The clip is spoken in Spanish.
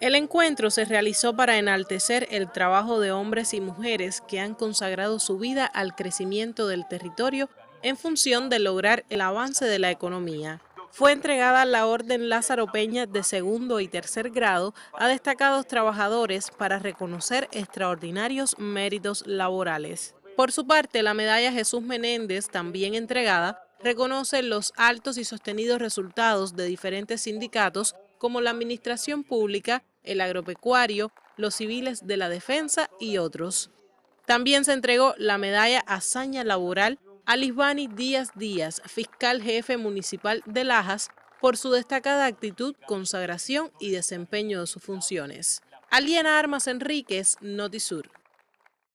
El encuentro se realizó para enaltecer el trabajo de hombres y mujeres que han consagrado su vida al crecimiento del territorio en función de lograr el avance de la economía. Fue entregada la Orden Lázaro Peña de segundo y tercer grado a destacados trabajadores para reconocer extraordinarios méritos laborales. Por su parte, la medalla Jesús Menéndez, también entregada, reconoce los altos y sostenidos resultados de diferentes sindicatos como la administración pública, el agropecuario, los civiles de la defensa y otros. También se entregó la medalla Hazaña Laboral a Lisbani Díaz Díaz, fiscal jefe municipal de Lajas, por su destacada actitud, consagración y desempeño de sus funciones. Aliena Armas Enríquez, Notisur.